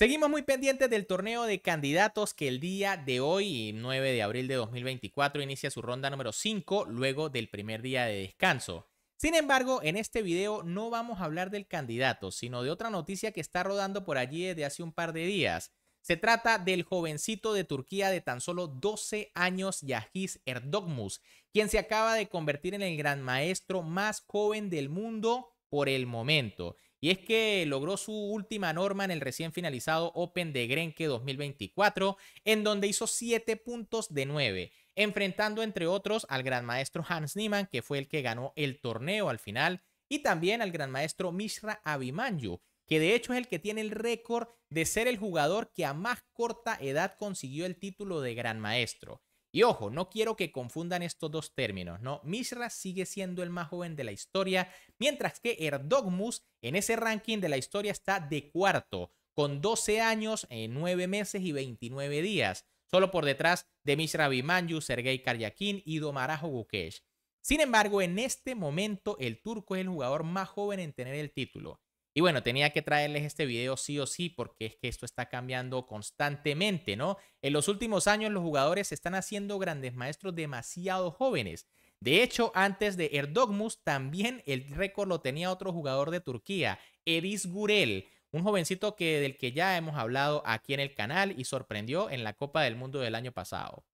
Seguimos muy pendientes del torneo de candidatos que el día de hoy, 9 de abril de 2024, inicia su ronda número 5 luego del primer día de descanso. Sin embargo, en este video no vamos a hablar del candidato, sino de otra noticia que está rodando por allí desde hace un par de días. Se trata del jovencito de Turquía de tan solo 12 años, Yagiz Erdogmus, quien se acaba de convertir en el gran maestro más joven del mundo por el momento y es que logró su última norma en el recién finalizado Open de Grenke 2024, en donde hizo 7 puntos de 9, enfrentando entre otros al gran maestro Hans Niemann, que fue el que ganó el torneo al final, y también al gran maestro Mishra Abimanyu, que de hecho es el que tiene el récord de ser el jugador que a más corta edad consiguió el título de gran maestro. Y ojo, no quiero que confundan estos dos términos, ¿no? Misra sigue siendo el más joven de la historia, mientras que Erdogmus en ese ranking de la historia está de cuarto, con 12 años, 9 eh, meses y 29 días, solo por detrás de Misra Bimanyu, Sergei Karyakin y Domarajo Gukesh. Sin embargo, en este momento el turco es el jugador más joven en tener el título. Y bueno, tenía que traerles este video sí o sí porque es que esto está cambiando constantemente, ¿no? En los últimos años los jugadores se están haciendo grandes maestros demasiado jóvenes. De hecho, antes de Erdogmus también el récord lo tenía otro jugador de Turquía, Eris Gurel, un jovencito que, del que ya hemos hablado aquí en el canal y sorprendió en la Copa del Mundo del año pasado.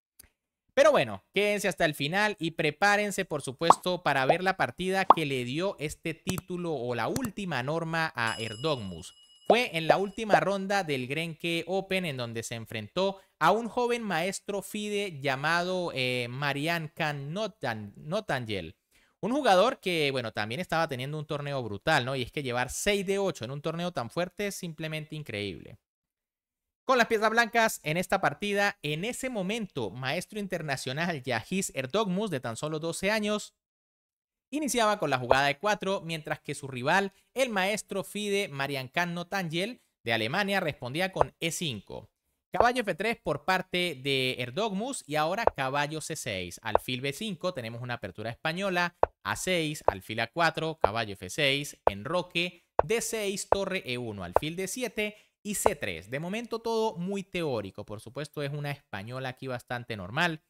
Pero bueno, quédense hasta el final y prepárense, por supuesto, para ver la partida que le dio este título o la última norma a Erdogmus. Fue en la última ronda del Grenke Open en donde se enfrentó a un joven maestro FIDE llamado eh, Marian Can Notan Notangel. Un jugador que, bueno, también estaba teniendo un torneo brutal, ¿no? Y es que llevar 6 de 8 en un torneo tan fuerte es simplemente increíble. Con las piezas blancas en esta partida, en ese momento, maestro internacional Yajis Erdogmus, de tan solo 12 años, iniciaba con la jugada de 4, mientras que su rival, el maestro Fide Mariancan Notangel, de Alemania, respondía con E5. Caballo F3 por parte de Erdogmus y ahora caballo C6. Alfil B5, tenemos una apertura española. A6, alfil A4, caballo F6, enroque. D6, torre E1, alfil D7 y C3. De momento todo muy teórico, por supuesto es una española aquí bastante normal.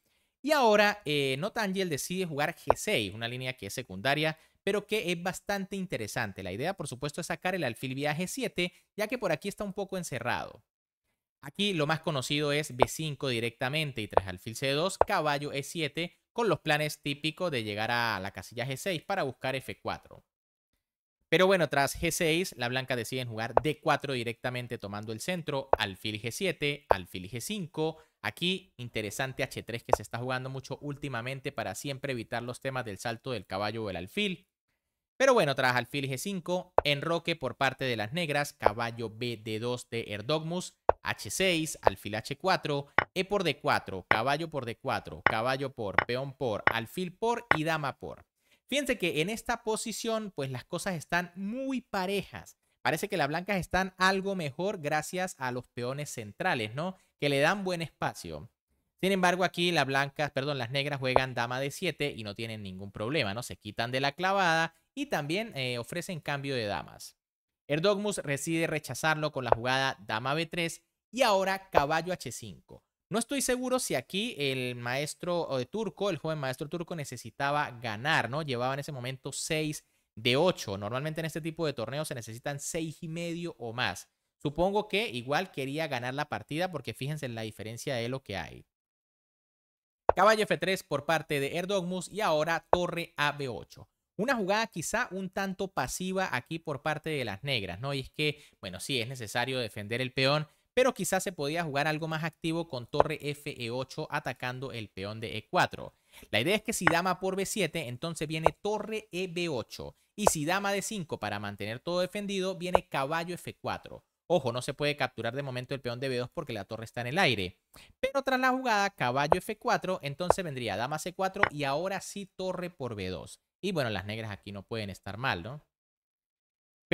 Y ahora eh, Notangel decide jugar G6, una línea que es secundaria, pero que es bastante interesante. La idea, por supuesto, es sacar el alfil vía G7, ya que por aquí está un poco encerrado. Aquí lo más conocido es B5 directamente y tras alfil C2, caballo E7, con los planes típicos de llegar a la casilla G6 para buscar F4. Pero bueno, tras G6, la blanca decide jugar D4 directamente tomando el centro, alfil G7, alfil G5. Aquí, interesante H3 que se está jugando mucho últimamente para siempre evitar los temas del salto del caballo o el alfil. Pero bueno, tras alfil G5, enroque por parte de las negras, caballo BD2 de Erdogmus, H6, alfil H4, E por D4, caballo por D4, caballo por, peón por, alfil por y dama por. Fíjense que en esta posición, pues las cosas están muy parejas. Parece que las blancas están algo mejor gracias a los peones centrales, ¿no? Que le dan buen espacio. Sin embargo, aquí las blancas, perdón, las negras juegan dama de 7 y no tienen ningún problema, ¿no? Se quitan de la clavada y también eh, ofrecen cambio de damas. Erdogmus decide rechazarlo con la jugada dama b3 y ahora caballo h5. No estoy seguro si aquí el maestro turco, el joven maestro turco, necesitaba ganar, ¿no? Llevaba en ese momento 6 de 8. Normalmente en este tipo de torneos se necesitan 6 y medio o más. Supongo que igual quería ganar la partida porque fíjense en la diferencia de lo que hay. Caballo F3 por parte de Erdogmus y ahora Torre a 8 Una jugada quizá un tanto pasiva aquí por parte de las negras, ¿no? Y es que, bueno, sí, es necesario defender el peón, pero quizás se podía jugar algo más activo con torre f 8 e atacando el peón de E4. La idea es que si dama por B7, entonces viene torre EB8. Y si dama D5 para mantener todo defendido, viene caballo F4. Ojo, no se puede capturar de momento el peón de B2 porque la torre está en el aire. Pero tras la jugada, caballo F4, entonces vendría dama C4 y ahora sí torre por B2. Y bueno, las negras aquí no pueden estar mal, ¿no?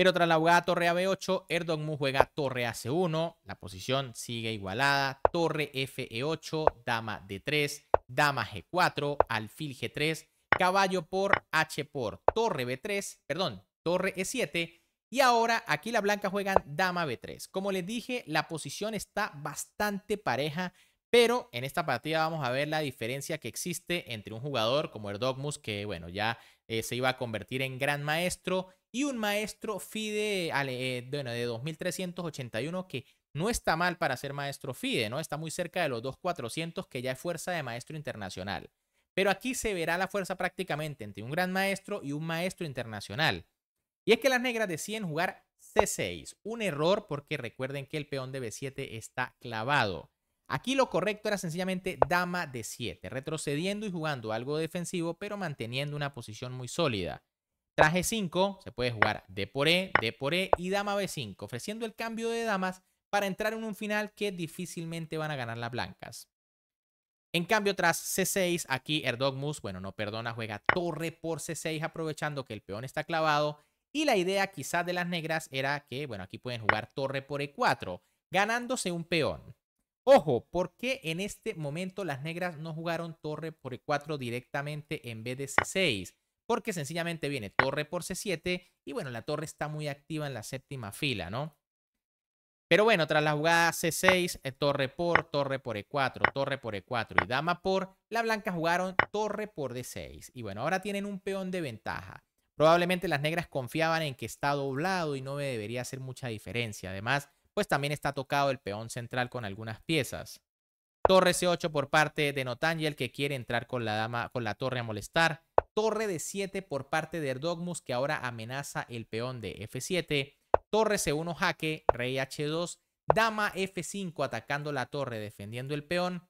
Pero tras la jugada torre a B8, Erdogan juega torre a C1. La posición sigue igualada. Torre FE8, dama D3, dama G4, alfil G3, caballo por H por torre B3, perdón, torre E7. Y ahora aquí la blanca juega dama B3. Como les dije, la posición está bastante pareja. Pero en esta partida vamos a ver la diferencia que existe entre un jugador como Erdogmus, que bueno, ya eh, se iba a convertir en gran maestro, y un maestro FIDE eh, de 2381 que no está mal para ser maestro FIDE, ¿no? Está muy cerca de los 2400 que ya es fuerza de maestro internacional. Pero aquí se verá la fuerza prácticamente entre un gran maestro y un maestro internacional. Y es que las negras deciden jugar C6, un error porque recuerden que el peón de B7 está clavado. Aquí lo correcto era sencillamente dama de 7, retrocediendo y jugando algo defensivo, pero manteniendo una posición muy sólida. Tras G5 se puede jugar D por E, D por E y dama B5, ofreciendo el cambio de damas para entrar en un final que difícilmente van a ganar las blancas. En cambio, tras C6, aquí Erdogmus, bueno, no perdona, juega torre por C6 aprovechando que el peón está clavado y la idea quizás de las negras era que, bueno, aquí pueden jugar torre por E4, ganándose un peón. Ojo, porque en este momento las negras no jugaron torre por E4 directamente en vez de C6? porque sencillamente viene torre por C7 y bueno, la torre está muy activa en la séptima fila, ¿no? Pero bueno, tras la jugada C6, eh, torre por, torre por E4, torre por E4 y dama por, la blanca jugaron torre por D6. Y bueno, ahora tienen un peón de ventaja. Probablemente las negras confiaban en que está doblado y no me debería hacer mucha diferencia. Además, pues también está tocado el peón central con algunas piezas. Torre C8 por parte de Notangel que quiere entrar con la dama con la torre a molestar torre de 7 por parte de Erdogmus que ahora amenaza el peón de F7, torre C1 jaque, rey H2, dama F5 atacando la torre defendiendo el peón.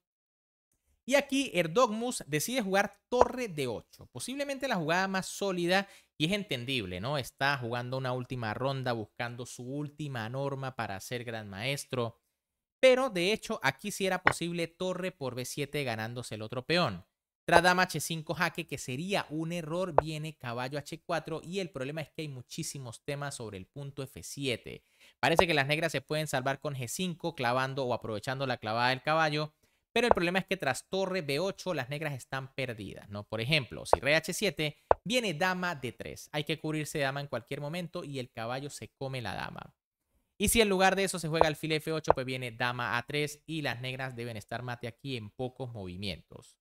Y aquí Erdogmus decide jugar torre de 8, posiblemente la jugada más sólida y es entendible, ¿no? Está jugando una última ronda, buscando su última norma para ser gran maestro. Pero de hecho, aquí sí era posible torre por B7 ganándose el otro peón. Tras dama h5 jaque, que sería un error, viene caballo h4 y el problema es que hay muchísimos temas sobre el punto f7. Parece que las negras se pueden salvar con g5, clavando o aprovechando la clavada del caballo, pero el problema es que tras torre b8 las negras están perdidas, ¿no? Por ejemplo, si rey h7, viene dama d3. Hay que cubrirse dama en cualquier momento y el caballo se come la dama. Y si en lugar de eso se juega alfil f8, pues viene dama a3 y las negras deben estar mate aquí en pocos movimientos.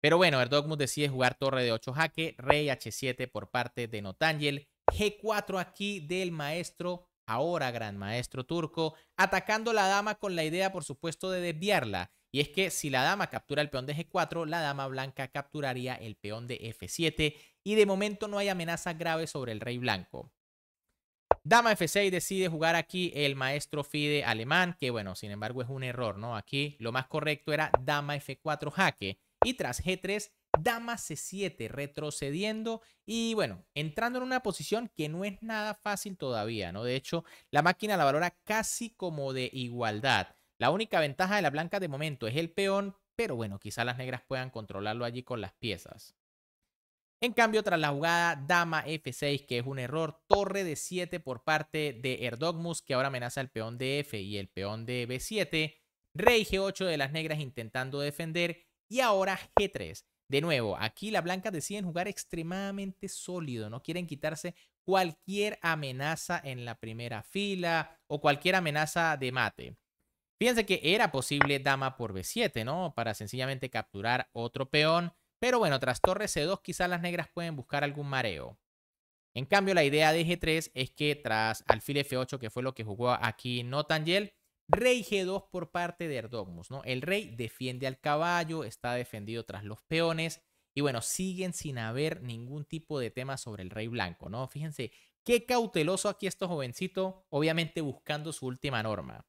Pero bueno, Erdogmus decide jugar torre de 8 jaque, rey h7 por parte de Notangel, g4 aquí del maestro, ahora gran maestro turco, atacando la dama con la idea, por supuesto, de desviarla. Y es que si la dama captura el peón de g4, la dama blanca capturaría el peón de f7 y de momento no hay amenaza graves sobre el rey blanco. Dama F6 decide jugar aquí el maestro Fide alemán, que bueno, sin embargo es un error, ¿no? Aquí lo más correcto era Dama F4 jaque y tras G3, dama C7 retrocediendo y bueno, entrando en una posición que no es nada fácil todavía, ¿no? De hecho, la máquina la valora casi como de igualdad. La única ventaja de la blanca de momento es el peón, pero bueno, quizá las negras puedan controlarlo allí con las piezas. En cambio, tras la jugada dama F6, que es un error, torre de 7 por parte de Erdogmus, que ahora amenaza el peón de F y el peón de B7, rey G8 de las negras intentando defender y ahora G3. De nuevo, aquí las blancas deciden jugar extremadamente sólido, no quieren quitarse cualquier amenaza en la primera fila o cualquier amenaza de mate. Fíjense que era posible dama por B7, ¿no? Para sencillamente capturar otro peón. Pero bueno, tras torre C2 quizás las negras pueden buscar algún mareo. En cambio, la idea de G3 es que tras alfil F8, que fue lo que jugó aquí Notangel, Rey G2 por parte de Erdogmus, ¿no? El rey defiende al caballo, está defendido tras los peones y bueno, siguen sin haber ningún tipo de tema sobre el rey blanco, ¿no? Fíjense, qué cauteloso aquí este jovencito, obviamente buscando su última norma.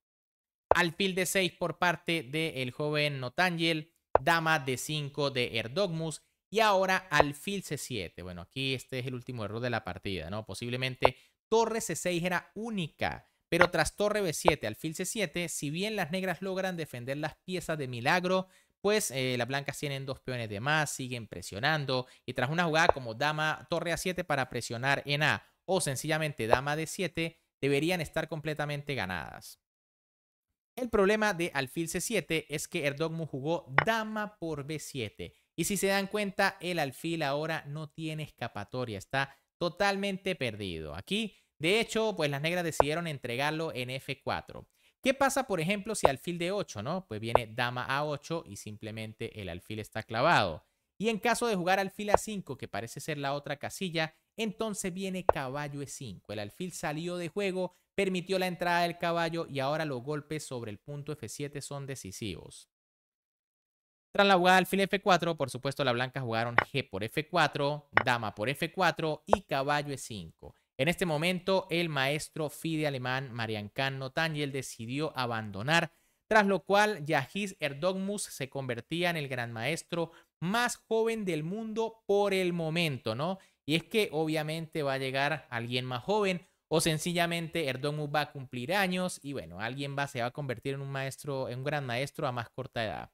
Alfil de 6 por parte del el joven Notangel, dama de 5 de Erdogmus y ahora alfil C7. Bueno, aquí este es el último error de la partida, ¿no? Posiblemente torre C6 era única pero tras torre B7, alfil C7, si bien las negras logran defender las piezas de milagro, pues eh, las blancas tienen dos peones de más, siguen presionando. Y tras una jugada como dama, torre A7 para presionar en A o sencillamente dama D7, deberían estar completamente ganadas. El problema de alfil C7 es que Erdogan jugó dama por B7. Y si se dan cuenta, el alfil ahora no tiene escapatoria, está totalmente perdido. Aquí de hecho, pues las negras decidieron entregarlo en F4. ¿Qué pasa, por ejemplo, si alfil de 8, no? Pues viene dama A8 y simplemente el alfil está clavado. Y en caso de jugar alfil A5, que parece ser la otra casilla, entonces viene caballo E5. El alfil salió de juego, permitió la entrada del caballo y ahora los golpes sobre el punto F7 son decisivos. Tras la jugada alfil F4, por supuesto, las blancas jugaron G por F4, dama por F4 y caballo E5. En este momento, el maestro FIDE alemán y Notaniel decidió abandonar, tras lo cual Yahiz Erdogmus se convertía en el gran maestro más joven del mundo por el momento, ¿no? Y es que obviamente va a llegar alguien más joven o sencillamente Erdogmus va a cumplir años y bueno, alguien va, se va a convertir en un maestro, en un gran maestro a más corta edad.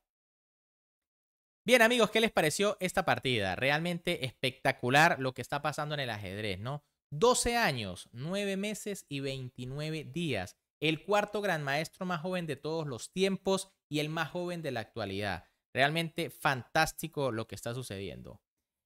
Bien amigos, ¿qué les pareció esta partida? Realmente espectacular lo que está pasando en el ajedrez, ¿no? 12 años, 9 meses y 29 días, el cuarto gran maestro más joven de todos los tiempos y el más joven de la actualidad. Realmente fantástico lo que está sucediendo.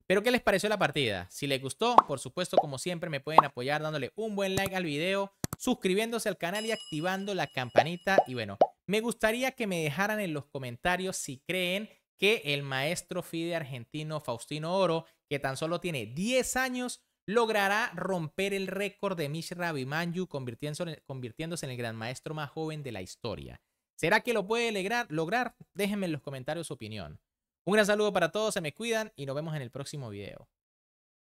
Pero ¿qué les pareció la partida? Si les gustó, por supuesto, como siempre, me pueden apoyar dándole un buen like al video, suscribiéndose al canal y activando la campanita. Y bueno, me gustaría que me dejaran en los comentarios si creen que el maestro FIDE argentino Faustino Oro, que tan solo tiene 10 años, logrará romper el récord de Mishra Bimanyu convirtiéndose en el gran maestro más joven de la historia. ¿Será que lo puede lograr? lograr? Déjenme en los comentarios su opinión. Un gran saludo para todos, se me cuidan y nos vemos en el próximo video.